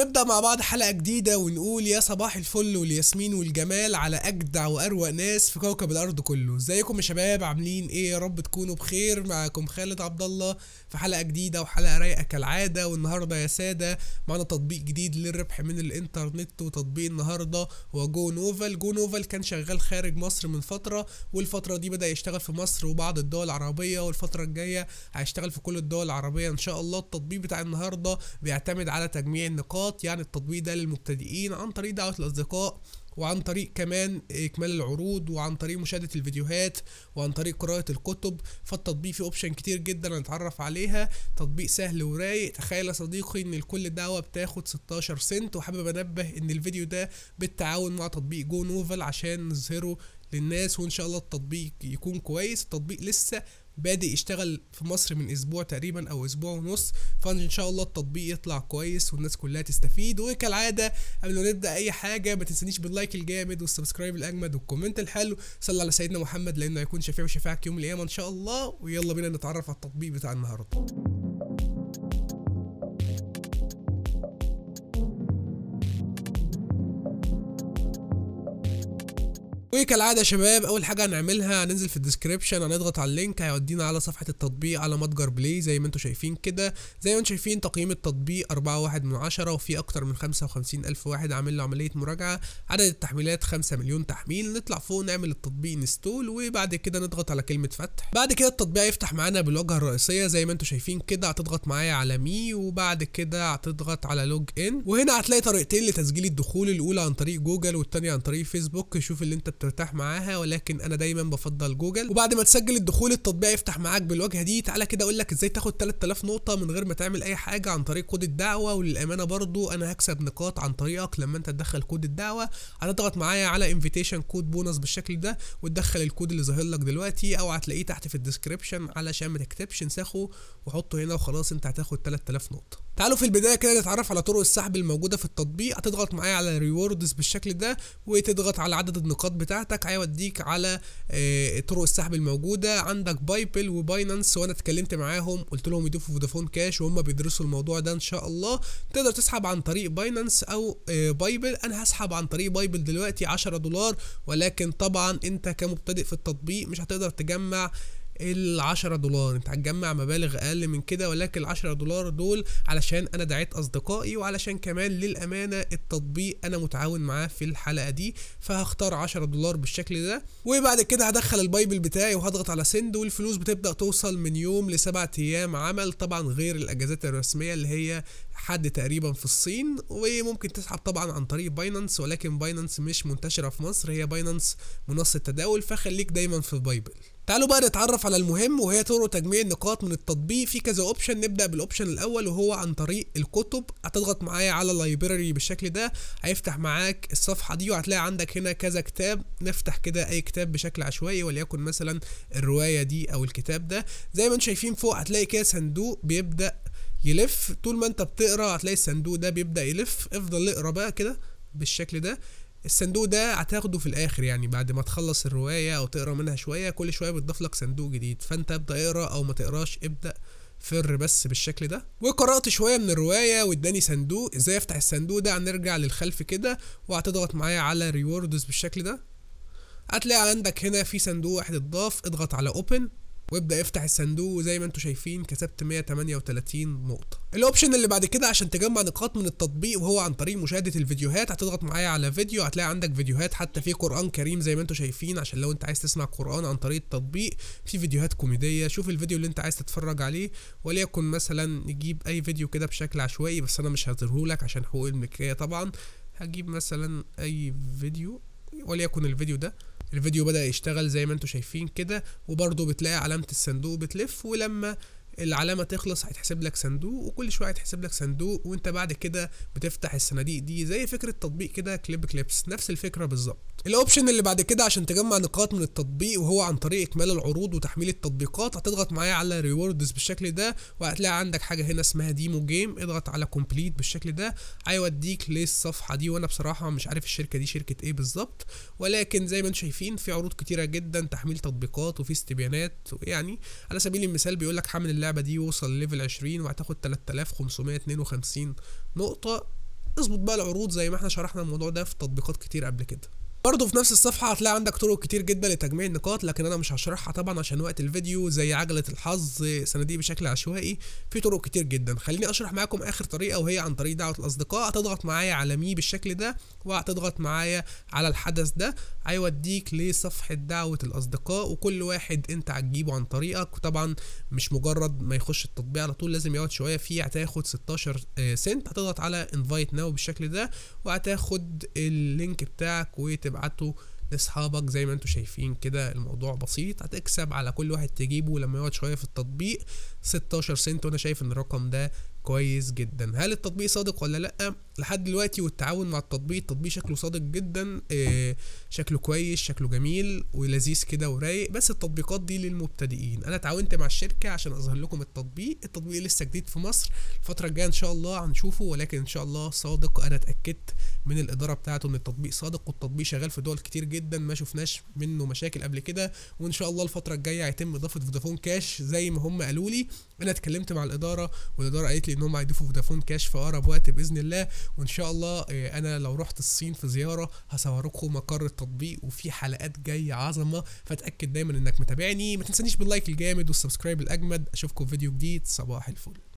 نبدأ مع بعض حلقة جديدة ونقول يا صباح الفل والياسمين والجمال على أجدع وأروق ناس في كوكب الأرض كله، ازيكم يا شباب عاملين إيه يا رب تكونوا بخير معاكم خالد عبد الله في حلقة جديدة وحلقة رايقة كالعادة والنهاردة يا سادة معانا تطبيق جديد للربح من الإنترنت وتطبيق النهاردة هو جو نوفل، جو نوفل كان شغال خارج مصر من فترة والفترة دي بدأ يشتغل في مصر وبعض الدول العربية والفترة الجاية هيشتغل في كل الدول العربية إن شاء الله، التطبيق بتاع النهاردة بيعتمد على تجميع النقاط التطبيقات يعني التطبيق ده للمبتدئين عن طريق دعوة الأصدقاء وعن طريق كمان إكمال العروض وعن طريق مشاهدة الفيديوهات وعن طريق قراءة الكتب فالتطبيق فيه أوبشن كتير جدا هنتعرف عليها تطبيق سهل ورايق تخيل يا صديقي إن كل دعوة بتاخد 16 سنت وحابب أنبه إن الفيديو ده بالتعاون مع تطبيق جو نوفل عشان نظهره للناس وإن شاء الله التطبيق يكون كويس التطبيق لسه بادئ يشتغل في مصر من اسبوع تقريبا او اسبوع ونص فان شاء الله التطبيق يطلع كويس والناس كلها تستفيد وكالعاده قبل ما نبدا اي حاجه ما تنسانيش باللايك الجامد والسبسكرايب الاجمد والكومنت الحلو صلى على سيدنا محمد لانه هيكون شفيع وشفاعك يوم القيامه ان شاء الله ويلا بينا نتعرف على التطبيق بتاع النهارده وكالعاده يا شباب اول حاجه هنعملها هننزل في الديسكربشن هنضغط على اللينك هيودينا على صفحه التطبيق على متجر بلاي زي ما انتم شايفين كده زي ما انتم شايفين تقييم التطبيق 4.1 من 10 وفي اكتر من 55 الف واحد عامل له عمليه مراجعه عدد التحميلات 5 مليون تحميل نطلع فوق نعمل التطبيق انستول وبعد كده نضغط على كلمه فتح بعد كده التطبيق هيفتح معانا بالواجهه الرئيسيه زي ما انتم شايفين كده هتضغط معايا على مي وبعد كده هتضغط على لوج ان وهنا هتلاقي طريقتين لتسجيل الدخول الاولى عن طريق جوجل والثانيه عن طريق فيسبوك شوف اللي انت بترتاح معاها ولكن انا دايما بفضل جوجل وبعد ما تسجل الدخول التطبيق يفتح معاك بالواجهه دي تعالى كده اقول لك ازاي تاخد 3000 نقطه من غير ما تعمل اي حاجه عن طريق كود الدعوه وللامانه برضو انا هكسب نقاط عن طريقك لما انت تدخل كود الدعوه هتضغط معايا على انفيتيشن كود بونص بالشكل ده وتدخل الكود اللي ظاهر لك دلوقتي او هتلاقيه تحت في الديسكربشن علشان ما تكتبش انساخه وحطه هنا وخلاص انت هتاخد 3000 نقطه تعالوا في البدايه كده نتعرف على طرق السحب الموجوده في التطبيق هتضغط معايا على ريوردز بالشكل ده وتضغط على عدد النقاط بتاعتك هيوديك على آه، طرق السحب الموجوده عندك بايبل وباينانس وانا اتكلمت معاهم قلت لهم يضيفوا فودافون كاش وهم بيدرسوا الموضوع ده ان شاء الله تقدر تسحب عن طريق باينانس او بايبل آه، انا هسحب عن طريق بايبل دلوقتي 10 دولار ولكن طبعا انت كمبتدئ في التطبيق مش هتقدر تجمع إيه ال 10 دولار انت هتجمع مبالغ اقل من كده ولكن ال 10 دولار دول علشان انا دعيت اصدقائي وعلشان كمان للامانه التطبيق انا متعاون معاه في الحلقه دي فهختار 10 دولار بالشكل ده وبعد كده هدخل البايبل بتاعي وهضغط على سند والفلوس بتبدا توصل من يوم لسبعة ايام عمل طبعا غير الاجازات الرسميه اللي هي حد تقريبا في الصين وممكن تسحب طبعا عن طريق باينانس ولكن باينانس مش منتشره في مصر هي باينانس منصه تداول فخليك دايما في بايبل تعالوا بقى نتعرف على المهم وهي طرق تجميع النقاط من التطبيق في كذا اوبشن نبدا بالاوبشن الاول وهو عن طريق الكتب هتضغط معايا على لايبراري بالشكل ده هيفتح معاك الصفحه دي وهتلاقي عندك هنا كذا كتاب نفتح كده اي كتاب بشكل عشوائي وليكن مثلا الروايه دي او الكتاب ده زي ما انتم شايفين فوق هتلاقي كده صندوق بيبدا يلف طول ما انت بتقرا هتلاقي الصندوق ده بيبدا يلف افضل اقرا بقى كده بالشكل ده الصندوق ده هتاخده في الاخر يعني بعد ما تخلص الروايه او تقرا منها شويه كل شويه بتضاف لك صندوق جديد فانت ابدا اقرا او ما تقراش ابدا فر بس بالشكل ده وقرأت شوية من الرواية واداني صندوق ازاي افتح الصندوق ده هنرجع للخلف كده وهتضغط معايا على ريوردز بالشكل ده هتلاقي عندك هنا في صندوق واحد اتضاف اضغط على اوبن وابدا افتح الصندوق وزي ما انتم شايفين كسبت 138 نقطه الاوبشن اللي بعد كده عشان تجمع نقاط من التطبيق وهو عن طريق مشاهده الفيديوهات هتضغط معايا على فيديو هتلاقي عندك فيديوهات حتى في قران كريم زي ما انتم شايفين عشان لو انت عايز تسمع قران عن طريق التطبيق في فيديوهات كوميديه شوف الفيديو اللي انت عايز تتفرج عليه وليكن مثلا نجيب اي فيديو كده بشكل عشوائي بس انا مش لك عشان حقوق الملكيه طبعا هجيب مثلا اي فيديو وليكن الفيديو ده الفيديو بدأ يشتغل زي ما انتوا شايفين كده وبرضو بتلاقي علامة الصندوق بتلف ولما العلامه تخلص هيتحسب لك صندوق وكل شويه هيتحسب لك صندوق وانت بعد كده بتفتح الصناديق دي زي فكره تطبيق كده كليب كليبس نفس الفكره بالظبط الاوبشن اللي بعد كده عشان تجمع نقاط من التطبيق وهو عن طريق اكمال العروض وتحميل التطبيقات هتضغط معايا على ريوردز بالشكل ده وهتلاقي عندك حاجه هنا اسمها ديمو جيم اضغط على كومبليت بالشكل ده هيوديك للصفحه دي وانا بصراحه مش عارف الشركه دي شركه ايه بالظبط ولكن زي ما انتم شايفين في عروض كتيره جدا تحميل تطبيقات وفي استبيانات يعني على سبيل المثال بيقول لك حمل اللعبه دي ووصل ليفل 20 وهتاخد 3552 نقطه اظبط بقى العروض زي ما احنا شرحنا الموضوع ده في تطبيقات كتير قبل كده برضه في نفس الصفحه هتلاقي عندك طرق كتير جدا لتجميع النقاط لكن انا مش هشرحها طبعا عشان وقت الفيديو زي عجله الحظ صناديق بشكل عشوائي في طرق كتير جدا خليني اشرح معاكم اخر طريقه وهي عن طريق دعوه الاصدقاء هتضغط معايا على مي بالشكل ده وهتضغط معايا على الحدث ده هيوديك لصفحه دعوه الاصدقاء وكل واحد انت هتجيبه عن طريقك وطبعا مش مجرد ما يخش التطبيق على طول لازم يقعد شويه فيه هتاخد 16 آه، سنت هتضغط على انفايت ناو بالشكل ده وهتاخد اللينك بتاعك وتبقى تبعته لاصحابك زي ما انتوا شايفين كده الموضوع بسيط هتكسب على كل واحد تجيبه لما يقعد شويه في التطبيق 16 سنت وانا شايف ان الرقم ده كويس جدا هل التطبيق صادق ولا لا لحد دلوقتي والتعاون مع التطبيق التطبيق شكله صادق جدا آه، شكله كويس شكله جميل ولذيذ كده ورايق بس التطبيقات دي للمبتدئين انا اتعاونت مع الشركه عشان اظهر لكم التطبيق التطبيق لسه جديد في مصر الفتره الجايه ان شاء الله هنشوفه ولكن ان شاء الله صادق انا اتاكدت من الاداره بتاعته ان التطبيق صادق والتطبيق شغال في دول كتير جدا ما شفناش منه مشاكل قبل كده وان شاء الله الفتره الجايه هيتم اضافه فودافون كاش زي ما هم قالوا لي انا اتكلمت مع الاداره والاداره قالت لي ان هم هيضيفوا فودافون كاش في اقرب وقت باذن الله وان شاء الله آه، انا لو رحت الصين في زياره هصوركم مقر التطبيق وفي حلقات جايه عظمه فاتاكد دايما انك متابعني ما تنسانيش باللايك الجامد والسبسكرايب الاجمد اشوفكم في فيديو جديد صباح الفل